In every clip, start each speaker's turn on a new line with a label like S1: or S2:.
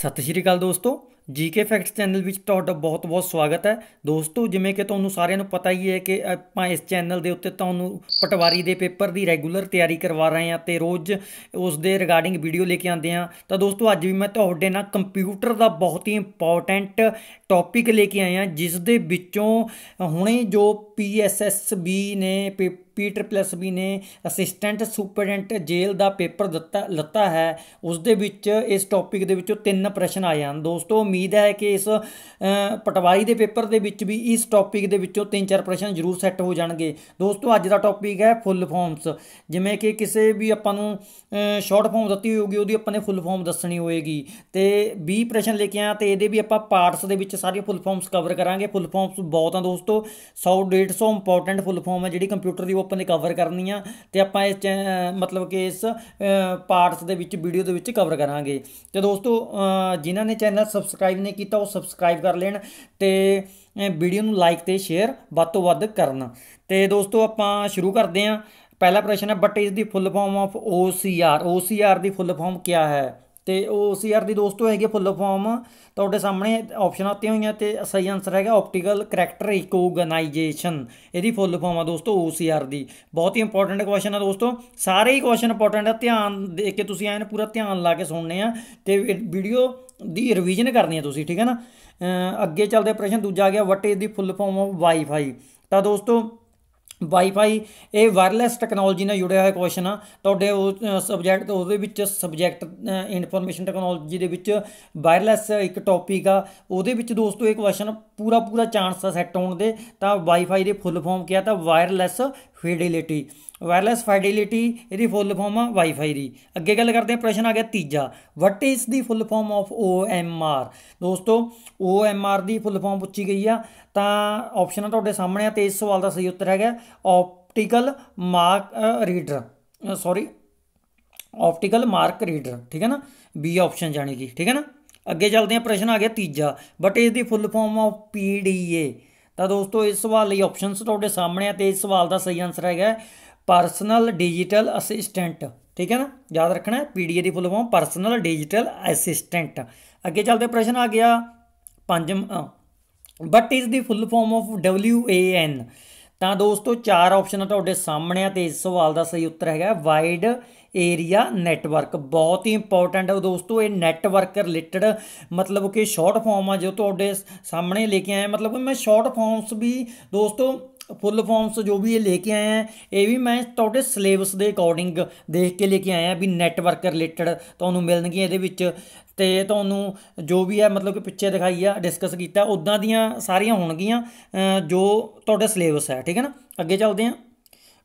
S1: ਸਤਿ ਸ਼੍ਰੀ ਅਕਾਲ ਦੋਸਤੋ GK facts channel ਵਿੱਚ ਤੁਹਾਡਾ ਬਹੁਤ-ਬਹੁਤ ਸਵਾਗਤ ਹੈ ਦੋਸਤੋ ਜਿਵੇਂ ਕਿ ਤੁਹਾਨੂੰ ਸਾਰਿਆਂ ਨੂੰ ਪਤਾ ਹੀ ਹੈ ਕਿ ਆਪਾਂ ਇਸ ਚੈਨਲ ਦੇ ਉੱਤੇ ਤੁਹਾਨੂੰ ਪਟਵਾਰੀ ਦੇ ਪੇਪਰ ਦੀ ਰੈਗੂਲਰ ਤਿਆਰੀ ਕਰਵਾ ਰਹੇ ਹਾਂ ਤੇ ਰੋਜ਼ ਉਸ ਦੇ ਰਿਗਾਰਡਿੰਗ ਵੀਡੀਓ ਲੈ ਕੇ ਆਉਂਦੇ ਹਾਂ ਤਾਂ ਦੋਸਤੋ ਅੱਜ ਵੀ ਮੈਂ ਤੁਹਾਡੇ ਨਾਲ ਕੰਪਿਊਟਰ ਦਾ ਬਹੁਤ ਹੀ ਇੰਪੋਰਟੈਂਟ ਟੌਪਿਕ ਲੈ ਕੇ ਆਇਆ ਜਿਸ ਦੇ ਵਿੱਚੋਂ ਹੁਣੇ ਜੋ ਪੀਐਸਐਸਬੀ ਨੇ ਪੀ ਟ੍ਰਿਪਲ ਐਸ ਨੇ ਅਸਿਸਟੈਂਟ ਸੁਪਰਡੈਂਟ ਜੇਲ ਦਾ ਪੇਪਰ ਦਿੱਤਾ ਲੱਤਾ ਹੈ ਉਸ ਦੇ ਵਿੱਚ ਇਸ ਟੌਪਿਕ ਦੇ ਵਿੱਚੋਂ ਤਿੰਨ ਪ੍ਰਸ਼ਨ ਆਏ ਹਨ ਦੋਸਤੋ ਉਮੀਦ ਹੈ ਕਿ ਇਸ ਪਟਵਾਰੀ ਦੇ ਪੇਪਰ ਦੇ ਵਿੱਚ ਵੀ ਇਸ ਟੌਪਿਕ ਦੇ ਵਿੱਚੋਂ ਤਿੰਨ ਚਾਰ ਪ੍ਰਸ਼ਨ ਜ਼ਰੂਰ ਸੈੱਟ ਹੋ ਜਾਣਗੇ ਦੋਸਤੋ ਅੱਜ ਦਾ ਟੌਪਿਕ ਹੈ ਫੁੱਲ ਫਾਰਮਸ ਜਿਵੇਂ ਕਿ ਕਿਸੇ ਵੀ ਆਪਾਂ ਨੂੰ ਸ਼ਾਰਟ ਫਾਰਮ ਦਿੱਤੀ ਹੋਊਗੀ ਉਹਦੀ ਆਪਾਂ ਨੇ ਫੁੱਲ ਫਾਰਮ ਦੱਸਣੀ ਹੋਏਗੀ ਤੇ 20 ਪ੍ਰਸ਼ਨ ਲੈ ਕੇ ਆਇਆ ਤੇ ਇਹਦੇ ਵੀ ਆਪਾਂ ਪਾਰਟਸ ਦੇ ਵਿੱਚ ਸਾਰੀਆਂ ਫੁੱਲ ਫਾਰਮਸ ਕਵਰ ਕਰਾਂਗੇ ਫੁੱਲ ਫਾਰਮਸ ਬਹੁਤ ਆ ਦੋਸਤੋ 100 150 ਇੰਪੋਰਟੈਂਟ ਫੁੱਲ ਫਾਰਮ ਹੈ ਜਿਹੜੀ ਕੰਪਿਊਟਰ ਦੀ ਉਹ ਆਪਾਂ ਨੇ ਕਵਰ ਕਰਨੀ ਆ ਤੇ ਆਪਾਂ ਇਸ ਮਤਲਬ ਕਿ ਇਸ ਪਾਰਟਸ ਦੇ ਵਿੱਚ ਵੀਡੀਓ ਦੇ ਵਿੱਚ ਕਵਰ ਕਰਾਂਗੇ ਤੇ ਦੋਸਤੋ ਜਿਨ੍ਹਾਂ ਨੇ ਚੈਨਲ ਸਬਸਕ੍ਰਾਈਬ ਸਬਸਕ੍ਰਾਈਬ ਨਹੀਂ ਕੀਤਾ ਉਹ ਸਬਸਕ੍ਰਾਈਬ ਕਰ ਲੈਣ ਤੇ ਵੀਡੀਓ ਨੂੰ ਲਾਈਕ ਤੇ ਸ਼ੇਅਰ ਵੱਧ ਤੋਂ ਵੱਧ ਕਰਨ ਤੇ ਦੋਸਤੋ ਆਪਾਂ ਸ਼ੁਰੂ ਕਰਦੇ ਹਾਂ ਪਹਿਲਾ ਪ੍ਰਸ਼ਨ ਹੈ what is the full form of OCR OCR ਦੀ ਫੁੱਲ ਫਾਰਮ ਕੀ ਹੈ ਤੇ OCR ਦੀ ਦੋਸਤੋ ਹੈਗੀ ਫੁੱਲ ਫਾਰਮ ਤੁਹਾਡੇ ਸਾਹਮਣੇ ਆਪਸ਼ਨ ਆਤੀ ਹੋਈਆਂ ਤੇ ਸਹੀ ਆਨਸਰ ਹੈਗਾ ਆਪਟੀਕਲ ਕਰੈਕਟਰ ਰਿਕੋਗਨਾਈਜੇਸ਼ਨ ਇਹਦੀ ਫੁੱਲ ਫਾਰਮ ਆ ਦੋਸਤੋ OCR ਦੀ ਬਹੁਤ ਹੀ ਇੰਪੋਰਟੈਂਟ ਕੁਐਸਚਨ ਆ ਦੋਸਤੋ ਸਾਰੇ ਹੀ ਕੁਐਸਚਨ ਇੰਪੋਰਟੈਂਟ ਆ ਧਿਆਨ ਦੇ ਕੇ ਤੁਸੀਂ ਐਨ ਪੂਰਾ ਧਿਆਨ ਲਾ ਕੇ ਸੁਣਨੇ ਆ ਤੇ ਵੀਡੀਓ ਦੀ ਰਿਵੀਜ਼ਨ ਕਰਨੀ ਹੈ ਤੁਸੀਂ ਠੀਕ ਹੈ ਨਾ ਅੱਗੇ ਚੱਲਦੇ ਪ੍ਰਸ਼ਨ ਦੂਜਾ ਆ ਗਿਆ what is the full form of wifi ਤਾਂ ਦੋਸਤੋ ਵਾਈਫਾਈ ਇਹ ਵਾਇਰਲੈਸ ਟੈਕਨੋਲੋਜੀ ਨਾਲ ਜੁੜਿਆ ਹੋਇਆ ਕੁਐਸਚਨ ਆ ਤੁਹਾਡੇ ਉਹ ਸਬਜੈਕਟ ਉਹਦੇ ਵਿੱਚ ਸਬਜੈਕਟ ਇਨਫੋਰਮੇਸ਼ਨ ਟੈਕਨੋਲੋਜੀ ਦੇ ਵਿੱਚ ਵਾਇਰਲੈਸ ਇੱਕ ਟੌਪਿਕ ਆ ਉਹਦੇ ਵਿੱਚ ਦੋਸਤੋ ਇਹ ਕੁਐਸਚਨ ਪੂਰਾ ਪੂਰਾ ਚਾਂਸ ਆ ਸੈੱਟ ਹੋਣ ਦੇ ਤਾਂ ਵਾਈਫਾਈ ਦੇ ਫੁੱਲ ਫਾਰਮ ਕੀ ਆ ਤਾਂ ਵਾਇਰਲੈਸ ਫਿਡਿਲਿਟੀ ਵਾਇਰਲੈਸ ਫਿਡਿਲਿਟੀ ਇਹਦੀ ਫੁੱਲ ਫਾਰਮ ਆ ਵਾਈਫਾਈ ਦੀ ਅੱਗੇ ਗੱਲ ਕਰਦੇ ਆ ਪ੍ਰਸ਼ਨ ਆ ਗਿਆ ਤੀਜਾ what is the full form of OMR ਦੋਸਤੋ OMR ਦੀ ਫੁੱਲ ਫਾਰਮ ਪੁੱਛੀ ਗਈ ਆ ਤਾਂ ਆਪਸ਼ਨ ਆ ਤੁਹਾਡੇ ਸਾਹਮਣੇ ਆ ਤੇ ਇਸ ਸਵਾਲ ਦਾ ਸਹੀ ਉੱਤਰ ਹੈਗਾ optical mark reader sorry optical mark reader ਠੀਕ ਹੈ ਨਾ ਬੀ ਆਪਸ਼ਨ ਜਾਣੀ ਕੀ ਠੀਕ ਹੈ ਨਾ ਅੱਗੇ ਚੱਲਦੇ ਆ ਪ੍ਰਸ਼ਨ ਆ ਗਿਆ ਤੀਜਾ what is the full form of PDA ਤਾਂ ਦੋਸਤੋ ਇਸ ਸਵਾਲ ਲਈ ਆਪਸ਼ਨਸ ਤੁਹਾਡੇ ਸਾਹਮਣੇ ਆ ਤੇ ਇਸ ਸਵਾਲ ਦਾ ਸਹੀ ਆਨਸਰ ਹੈਗਾ ਪਰਸਨਲ ਡਿਜੀਟਲ ਅਸਿਸਟੈਂਟ ਠੀਕ ਹੈ ਨਾ ਯਾਦ ਰੱਖਣਾ ਪੀਡੀਏ ਦੀ full form personal digital assistant ਅੱਗੇ ਚੱਲਦੇ ਪ੍ਰਸ਼ਨ ਆ ਗਿਆ ਪੰਜ what is the full form of W A N ਤਾਂ ਦੋਸਤੋ ਚਾਰ ਆਪਸ਼ਨ ਤੁਹਾਡੇ ਸਾਹਮਣੇ ਆ ਤੇ ਇਸ ਸਵਾਲ ਦਾ ਸਹੀ ਉੱਤਰ ਹੈਗਾ ਵਾਈਡ ਏਰੀਆ ਨੈਟਵਰਕ ਬਹੁਤ ਹੀ ਇੰਪੋਰਟੈਂਟ ਹੈ ਦੋਸਤੋ ਇਹ ਨੈਟਵਰਕ ਰਿਲੇਟਡ ਮਤਲਬ ਕਿ ਸ਼ਾਰਟ ਫਾਰਮ ਆ ਜੋ ਤੁਹਾਡੇ ਸਾਹਮਣੇ ਲੈ ਕੇ ਆਇਆ ਮਤਲਬ ਮੈਂ ਸ਼ਾਰਟ ਫਾਰਮਸ ਵੀ ਦੋਸਤੋ ਫੁੱਲ ਫਾਰਮਸ ਜੋ ਵੀ ਇਹ ਲੈ ਕੇ ਆਇਆ ਇਹ ਵੀ ਮੈਂ ਤੁਹਾਡੇ ਸਿਲੇਬਸ ਦੇ ਅਕੋਰਡਿੰਗ ਦੇਖ ਕੇ ਲੈ ਕੇ ਆਇਆ ਵੀ ਨੈਟਵਰਕ ਰਿਲੇਟਡ ਤੁਹਾਨੂੰ ਮਿਲਣਗੀਆਂ ਇਹਦੇ ਵਿੱਚ ਤੇ ਤੁਹਾਨੂੰ ਜੋ ਵੀ ਹੈ ਮਤਲਬ ਕਿ ਪਿੱਛੇ ਦਿਖਾਈ ਆ ਡਿਸਕਸ ਕੀਤਾ ਉਦਾਂ ਦੀਆਂ ਸਾਰੀਆਂ ਹੋਣਗੀਆਂ ਜੋ ਤੁਹਾਡੇ ਸਿਲੇਬਸ ਹੈ ਠੀਕ ਹੈ ਨਾ ਅੱਗੇ ਚੱਲਦੇ ਹਾਂ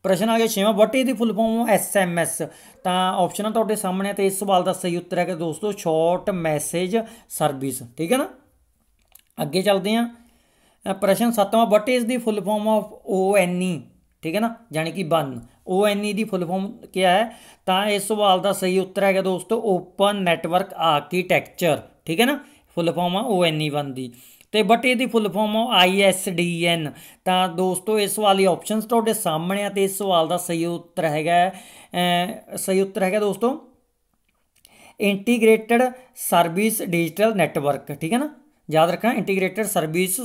S1: ਪ੍ਰਸ਼ਨ ਆ ਗਿਆ ਛੇਵਾਂ what is the full form S M S ਤਾਂ ਆਪਸ਼ਨ ਆ ਤੁਹਾਡੇ ਸਾਹਮਣੇ ਤੇ ਇਸ ਸਵਾਲ ਦਾ ਸਹੀ ਉੱਤਰ ਹੈ ਕਿ ਦੋਸਤੋ ਸ਼ਾਰਟ ਮੈਸੇਜ ਸਰਵਿਸ ਠੀਕ ਹੈ ਨਾ ਅੱਗੇ ਚੱਲਦੇ ਹਾਂ ਪ੍ਰਸ਼ਨ 7ਵਾਂ what is the full form of O N E ਠੀਕ ਹੈ ਨਾ ਯਾਨੀ ਕਿ ਬਨ ONE ਦੀ ਫੁੱਲ ਫਾਰਮ ਕੀ ਹੈ ਤਾਂ ਇਸ ਸਵਾਲ ਦਾ ਸਹੀ ਉੱਤਰ ਹੈਗਾ ਦੋਸਤੋ ਓਪਨ ਨੈਟਵਰਕ ਆਰਕੀਟੈਕਚਰ ਠੀਕ ਹੈ ਨਾ ਫੁੱਲ ਫਾਰਮ ਆ ONE ਦੀ ਤੇ ਬਟ ਇਹਦੀ ਫੁੱਲ ਫਾਰਮ ਆ ISDN ਤਾਂ ਦੋਸਤੋ ਇਸ ਵਾਲੀ ਆਪਸ਼ਨਸ ਤੁਹਾਡੇ ਸਾਹਮਣੇ ਆ ਤੇ ਇਸ ਸਵਾਲ ਦਾ ਸਹੀ ਉੱਤਰ ਹੈਗਾ ਸਹੀ ਉੱਤਰ ਹੈਗਾ ਦੋਸਤੋ ਇੰਟੀਗ੍ਰੇਟਿਡ ਸਰਵਿਸ ਡਿਜੀਟਲ ਨੈਟਵਰਕ ਠੀਕ ਹੈ ਨਾ ਯਾਦ ਰੱਖਣਾ ਇੰਟੀਗ੍ਰੇਟਿਡ ਸਰਵਿਸ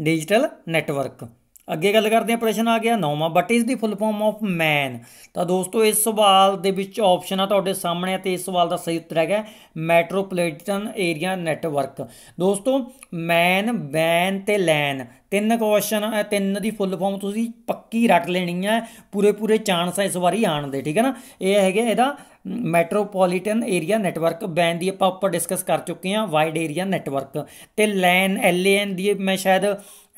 S1: ਡਿਜੀਟਲ ਨੈਟਵਰਕ ਅੱਗੇ ਗੱਲ ਕਰਦੇ ਹਾਂ ਪ੍ਰਸ਼ਨ ਆ ਗਿਆ ਨੌਵਾਂ what is the full form of MAN ਤਾਂ ਦੋਸਤੋ ਇਸ ਸਵਾਲ ਦੇ ਵਿੱਚ ਆਪਸ਼ਨ ਆ ਤੁਹਾਡੇ ਸਾਹਮਣੇ ਤੇ ਇਸ ਸਵਾਲ ਦਾ ਸਹੀ ਉੱਤਰ ਹੈਗਾ ਮੈਟਰੋਪੋਲੀਟਨ ਏਰੀਆ ਨੈਟਵਰਕ ਦੋਸਤੋ ਮੈਨ ਬੈਨ ਤੇ ਲੈਨ ਤਿੰਨ ਕੁਐਸਚਨ ਆ ਤਿੰਨ ਦੀ ਫੁੱਲ ਫਾਰਮ ਤੁਸੀਂ ਪੱਕੀ ਰੱਟ ਲੈਣੀ ਆ ਪੂਰੇ ਪੂਰੇ ਚਾਂਸ ਆ ਇਸ ਵਾਰੀ ਆਣ ਦੇ ਠੀਕ ਹੈ ਨਾ ਇਹ ਹੈਗੇ ਇਹਦਾ ਮੈਟਰੋਪੋਲੀਟਨ ਏਰੀਆ ਨੈਟਵਰਕ ਬੈਨ ਦੀ ਆਪਾਂ ਉੱਪਰ ਡਿਸਕਸ ਕਰ ਚੁੱਕੇ ਹਾਂ ਵਾਈਡ ਏਰੀਆ ਨੈਟਵਰਕ ਤੇ ਲੈਨ ਐਨ ਦੀ ਮੈਂ ਸ਼ਾਇਦ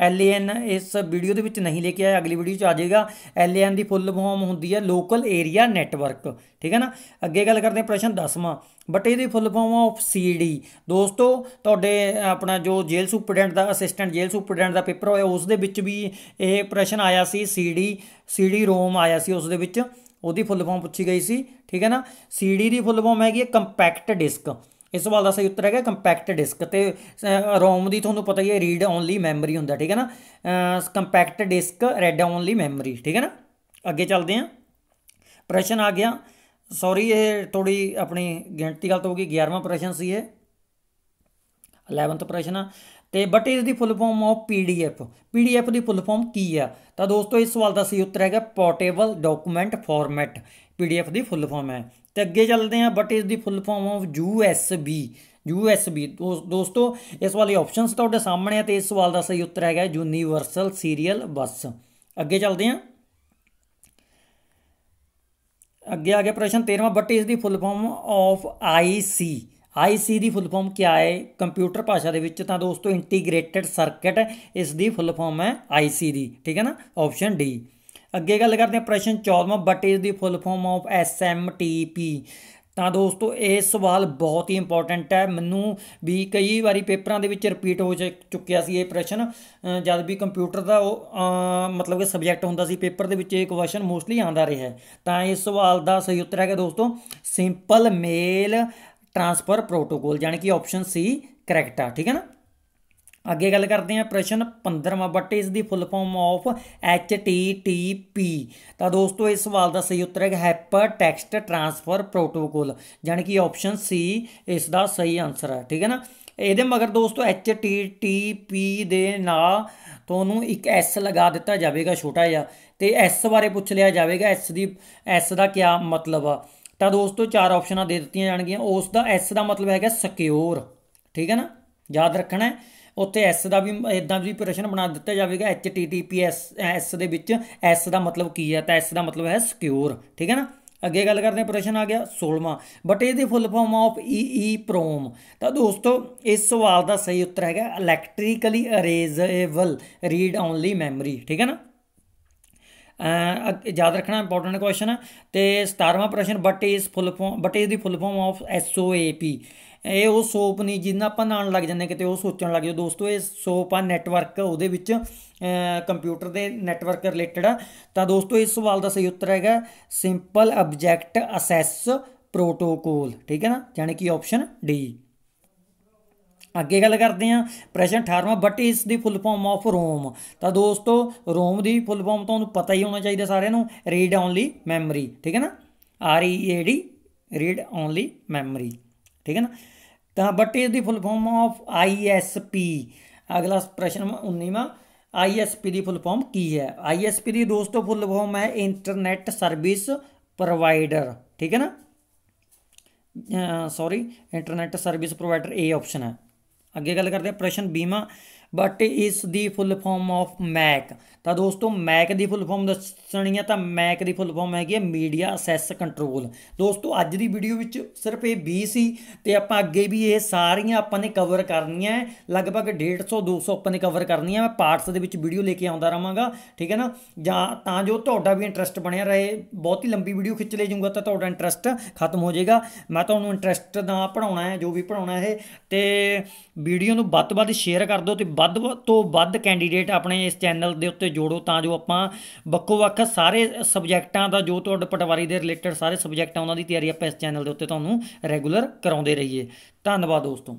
S1: ਐਲਏਐਨ ਇਸ ਵੀਡੀਓ ਦੇ ਵਿੱਚ ਨਹੀਂ ਲੈ ਕੇ ਆਇਆ ਅਗਲੀ ਵੀਡੀਓ ਚ ਆ ਜਾਏਗਾ ਐਲਏਐਨ ਦੀ ਫੁੱਲ ਫਾਰਮ ਹੁੰਦੀ ਹੈ ਲੋਕਲ ਏਰੀਆ ਨੈਟਵਰਕ ਠੀਕ ਹੈ ਨਾ ਅੱਗੇ ਗੱਲ ਕਰਦੇ ਹਾਂ ਪ੍ਰਸ਼ਨ 10ਵਾਂ ਬਟ ਇਹਦੀ ਫੁੱਲ ਫਾਰਮ ਆਫ ਸੀਡੀ ਦੋਸਤੋ ਤੁਹਾਡੇ ਆਪਣਾ ਜੋ ਜੇਲ ਸੁਪਰਡੈਂਟ ਦਾ ਅਸਿਸਟੈਂਟ ਜੇਲ ਸੁਪਰਡੈਂਟ ਦਾ ਪੇਪਰ ਹੋਇਆ ਉਸ ਦੇ ਵਿੱਚ ਵੀ ਇਹ ਪ੍ਰਸ਼ਨ ਆਇਆ ਸੀ ਸੀਡੀ ਸੀਡੀ ਰੋਮ ਆਇਆ ਸੀ ਉਸ ਦੇ ਵਿੱਚ ਉਹਦੀ ਫੁੱਲ ਫਾਰਮ ਪੁੱਛੀ ਗਈ ਸੀ ਠੀਕ ਹੈ ਨਾ ਸੀਡੀ ਦੀ ਫੁੱਲ ਫਾਰਮ ਹੈਗੀ ਹੈ ਕੰਪੈਕਟ ਡਿਸਕ ਇਸ ਸਵਾਲ ਦਾ ਸਹੀ ਉੱਤਰ ਹੈਗਾ ਕੰਪੈਕਟ ਡਿਸਕ ਤੇ ਰੋਮ ਦੀ ਤੁਹਾਨੂੰ ਪਤਾ ਹੀ ਹੈ ਰੀਡ ਓਨਲੀ ਮੈਮਰੀ ਹੁੰਦਾ ਠੀਕ ਹੈ ਨਾ compact disk read only memory ਠੀਕ ਹੈ ਨਾ ਅੱਗੇ ਚੱਲਦੇ ਹਾਂ ਪ੍ਰਸ਼ਨ ਆ ਗਿਆ ਸੌਰੀ ਇਹ ਥੋੜੀ ਆਪਣੀ ਗਿਣਤੀ ਗਲਤ ਹੋ ਗਈ 11ਵਾਂ ਪ੍ਰਸ਼ਨ ਸੀ ਇਹ 11ਵਾਂ ਪ੍ਰਸ਼ਨ ਆ ਤੇ what is the full form of PDF PDF ਦੀ ਫੁੱਲ ਫਾਰਮ ਕੀ ਆ ਤਾਂ ਦੋਸਤੋ ਇਸ ਸਵਾਲ ਦਾ ਸਹੀ ਉੱਤਰ ਹੈਗਾ ਪੋਰਟੇਬਲ ਡਾਕੂਮੈਂਟ ਫਾਰਮੈਟ ਪੀਡੀਐਫ ਦੀ ਫੁੱਲ ਫਾਰਮ ਹੈ ਤੇ ਅੱਗੇ ਚੱਲਦੇ ਹਾਂ what is the full form of USB USB ਦੋਸਤੋ ਇਸ ਵਾਲੇ ਆਪਸ਼ਨਸ ਤੁਹਾਡੇ ਸਾਹਮਣੇ ਆ ਤੇ ਇਸ ਸਵਾਲ ਦਾ ਸਹੀ ਉੱਤਰ ਹੈਗਾ ਯੂਨੀਵਰਸਲ ਸੀਰੀਅਲ ਬੱਸ ਅੱਗੇ ਚੱਲਦੇ ਹਾਂ ਅੱਗੇ ਆ ਗਿਆ ਪ੍ਰਸ਼ਨ 13ਵਾਂ what is the full form of IC IC ਦੀ ਫੁੱਲ ਫਾਰਮ ਕੀ ਹੈ ਕੰਪਿਊਟਰ ਭਾਸ਼ਾ ਦੇ ਵਿੱਚ ਤਾਂ ਦੋਸਤੋ ਇੰਟੀਗ੍ਰੇਟਿਡ ਸਰਕਟ ਇਸ ਦੀ ਫੁੱਲ ਫਾਰਮ ਹੈ ਆਈਸੀ ਦੀ ਠੀਕ ਹੈ ਨਾ ਆਪਸ਼ਨ ਡੀ ਅੱਗੇ ਗੱਲ ਕਰਦੇ ਹਾਂ ਪ੍ਰਸ਼ਨ 14ਵਾਂ but is the full form of ਪੀ ਤਾਂ ਦੋਸਤੋ ਇਹ ਸਵਾਲ ਬਹੁਤ ਹੀ ਇੰਪੋਰਟੈਂਟ ਹੈ ਮੈਨੂੰ ਵੀ ਕਈ ਵਾਰੀ ਪੇਪਰਾਂ ਦੇ ਵਿੱਚ ਰਿਪੀਟ ਹੋ ਚੁੱਕਿਆ ਸੀ ਇਹ ਪ੍ਰਸ਼ਨ ਜਦ ਵੀ ਕੰਪਿਊਟਰ ਦਾ ਉਹ ਮਤਲਬ ਕਿ ਸਬਜੈਕਟ ਹੁੰਦਾ ਸੀ ਪੇਪਰ ਦੇ ਵਿੱਚ ਇਹ ਕੁਐਸਚਨ ਮੋਸਟਲੀ ਆਉਂਦਾ ਰਿਹਾ ਤਾਂ ਇਸ ਸਵਾਲ ਦਾ ਸਹੀ ਉੱਤਰ ਹੈਗਾ ਦੋਸਤੋ ਸਿੰਪਲ ਮੇਲ ਟਰਾਂਸਫਰ ਪ੍ਰੋਟੋਕੋਲ ਯਾਨੀ ਕਿ ਆਪਸ਼ਨ ਸੀ ਕਰੈਕਟ ਆ ਠੀਕ ਹੈ ਨਾ ਅੱਗੇ ਗੱਲ ਕਰਦੇ ਹਾਂ ਪ੍ਰਸ਼ਨ 15ਵਾਂ what is the full form of HTTP ਤਾਂ ਦੋਸਤੋ ਇਸ ਸਵਾਲ ਦਾ ਸਹੀ ਉੱਤਰ ਹੈ ਹਾਈਪਰ ਟੈਕਸਟ ਟਰਾਂਸਫਰ ਪ੍ਰੋਟੋਕੋਲ ਯਾਨੀ ਕਿ ਆਪਸ਼ਨ ਸੀ ਇਸ ਦਾ ਸਹੀ ਆਨਸਰ ਹੈ ਠੀਕ ਹੈ ਨਾ ਇਹਦੇ ਮਗਰ ਦੋਸਤੋ HTTP ਦੇ ਨਾਲ ਤੁਹਾਨੂੰ ਇੱਕ ਐਸ ਲਗਾ ਦਿੱਤਾ ਜਾਵੇਗਾ ਛੋਟਾ ਜਿਹਾ ਤੇ ਐਸ ਬਾਰੇ ਪੁੱਛ ਲਿਆ ਜਾਵੇਗਾ ਐਸ ਦੀ ਐਸ ਦਾ ਕੀ ਮਤਲਬ ਆ ਤਾਂ ਦੋਸਤੋ ਚਾਰ ਆਪਸ਼ਨਾਂ ਦੇ ਦਿੱਤੀਆਂ ਜਾਣਗੀਆਂ ਉਸ ਦਾ ਐਸ ਦਾ ਮਤਲਬ ਹੈਗਾ ਸਿਕਿਉਰ ਠੀਕ ਹੈ ਨਾ ਯਾਦ ਰੱਖਣਾ ਹੈ ਉੱਥੇ ਐਸ ਦਾ ਵੀ ਇਦਾਂ ਵੀ ਪ੍ਰਸ਼ਨ ਬਣਾ ਦਿੱਤਾ ਜਾਵੇਗਾ ਪੀ ਐਸ ਦੇ ਵਿੱਚ ਐਸ ਦਾ ਮਤਲਬ ਕੀ ਹੈ ਤਾਂ ਐਸ ਦਾ ਮਤਲਬ ਹੈ ਸਿਕਿਉਰ ਠੀਕ ਹੈ ਨਾ ਅੱਗੇ ਗੱਲ ਕਰਦੇ ਹਾਂ ਪ੍ਰਸ਼ਨ ਆ ਗਿਆ 16ਵਾਂ ਬਟ ਇਹਦੇ ਫੁੱਲ ਫਾਰਮ ਆਫ ਈ ਪ੍ਰੋਮ ਤਾਂ ਦੋਸਤੋ ਇਸ ਸਵਾਲ ਦਾ ਸਹੀ ਉੱਤਰ ਹੈਗਾ electrically erasable read only memory ਠੀਕ ਹੈ ਨਾ ਯਾਦ ਰੱਖਣਾ ਇੰਪੋਰਟੈਂਟ ਕੁਐਸਚਨ ਤੇ 17ਵਾਂ ਪ੍ਰਸ਼ਨ ਬਟ ਇਸ ਫੁੱਲ form what is the full form of SOAP ਇਹ ਉਹ ਸੋਪ ਨਹੀਂ ਜਿੰਨਾ ਆਪਾਂ ਨਾਲ ਲੱਗ ਜਾਂਦੇ ਕਿਤੇ ਉਹ ਸੋਚਣ ਲੱਗ ਜਾਓ ਦੋਸਤੋ ਇਹ ਸੋਪ ਆ ਨੈਟਵਰਕ ਉਹਦੇ ਵਿੱਚ ਕੰਪਿਊਟਰ ਦੇ ਨੈਟਵਰਕ ਰਿਲੇਟਡ ਆ ਤਾਂ ਦੋਸਤੋ ਇਸ ਸਵਾਲ ਦਾ ਸਹੀ ਉੱਤਰ ਹੈਗਾ ਸਿੰਪਲ ਆਬਜੈਕਟ ਅਸੈਸ ਪ੍ਰੋਟੋਕੋਲ ਠੀਕ ਹੈ ਨਾ ਯਾਨੀ ਕਿ ਆਪਸ਼ਨ ਡੀ ਅੱਗੇ ਗੱਲ ਕਰਦੇ ਆ ਪ੍ਰਸ਼ਨ 18ਵਾਂ but is the full form of ਰੋਮ ਤਾਂ ਦੋਸਤੋ ਰੋਮ ਦੀ ਫੁੱਲ ਫਾਰਮ ਤੁਹਾਨੂੰ ਪਤਾ ਹੀ ਹੋਣਾ ਚਾਹੀਦਾ ਸਾਰਿਆਂ ਨੂੰ ਰੀਡ ਓਨਲੀ ਮੈਮਰੀ ਠੀਕ ਹੈ ਨਾ R E A D read only memory ਠੀਕ ਹੈ ਨਾ ਤਾਂ what is the full form of I S P ਅਗਲਾ ਪ੍ਰਸ਼ਨ 19ਵਾਂ ਆਈ ਐਸ ਪੀ ਦੀ ਫੁੱਲ ਫਾਰਮ ਕੀ ਹੈ ਆਈ ਐਸ ਪੀ ਦੀ ਦੋਸਤੋ ਫੁੱਲ ਫਾਰਮ ਹੈ ਇੰਟਰਨੈਟ ਸਰਵਿਸ ਪ੍ਰੋਵਾਈਡਰ ਠੀਕ ਹੈ ਨਾ sorry internet service provider A option ਹੈ ਅੱਗੇ ਗੱਲ ਕਰਦੇ ਆ ਪ੍ਰਸ਼ਨ ਬੀਮਾ but is the full form of ਮੈਕ ਤਾਂ ਦੋਸਤੋ ਮੈਕ ਦੀ ਫੁੱਲ ਫਾਰਮ ਦੱਸਣੀ ਹੈ ਤਾਂ ਮੈਕ ਦੀ ਫੁੱਲ ਫਾਰਮ ਹੈਗੀ ਹੈ ਮੀਡੀਆ ਅਸੈਸ ਕੰਟਰੋਲ ਦੋਸਤੋ ਅੱਜ ਦੀ ਵੀਡੀਓ ਵਿੱਚ ਸਿਰਫ ਇਹ 20 ਸੀ ਤੇ ਆਪਾਂ ਅੱਗੇ ਵੀ ਇਹ ਸਾਰੀਆਂ ਆਪਾਂ ਨੇ ਕਵਰ ਕਰਨੀਆਂ ਹੈ ਲਗਭਗ 150 200 ਆਪਾਂ ਨੇ ਕਵਰ ਕਰਨੀਆਂ ਮੈਂ ਪਾਰਟਸ ਦੇ ਵਿੱਚ ਵੀਡੀਓ ਲੈ ਕੇ ਆਉਂਦਾ ਰਹਾਂਗਾ ਠੀਕ ਹੈ ਨਾ ਜਾਂ ਤਾਂ ਜੋ ਤੁਹਾਡਾ ਵੀ ਇੰਟਰਸਟ ਬਣਿਆ ਰਹੇ ਬਹੁਤ ਹੀ ਲੰਬੀ ਵੀਡੀਓ ਖਿੱਚ ਲੈ ਜਾਊਗਾ ਤਾਂ ਤੁਹਾਡਾ ਇੰਟਰਸਟ ਖਤਮ ਹੋ ਜਾਏਗਾ ਮੈਂ ਤੁਹਾਨੂੰ ਇੰਟਰਸਟ ਦਾ ਪੜਾਉਣਾ ਹੈ ਜੋ ਵੀ ਪੜਾਉਣਾ ਹੈ ਤੇ ਵੀਡੀਓ ਨੂੰ ਵੱਧ-ਵੱਧ ਤੋਂ ਸ਼ੇਅਰ ਕਰ ਦਿਓ ਤੇ ਵੱਧ ਤੋਂ ਵੱਧ ਕੈਂਡੀਡੇਟ ਆਪਣੇ ਇਸ ਚੈਨਲ ਦੇ ਉੱਤੇ ਜੋੜੋ ਤਾਂ ਜੋ ਆਪਾਂ ਬੱਕੋ ਵੱਖ ਸਾਰੇ ਸਬਜੈਕਟਾਂ ਦਾ ਜੋ ਤੁਹਾਡੇ ਪਟਵਾਰੀ ਦੇ ਰਿਲੇਟਡ ਸਾਰੇ ਸਬਜੈਕਟ ਆ ਉਹਨਾਂ ਦੀ ਤਿਆਰੀ ਆਪਾਂ ਇਸ ਚੈਨਲ ਦੇ ਉੱਤੇ ਤੁਹਾਨੂੰ ਰੈਗੂਲਰ ਕਰਾਉਂਦੇ ਰਹੀਏ ਧੰਨਵਾਦ ਦੋਸਤੋ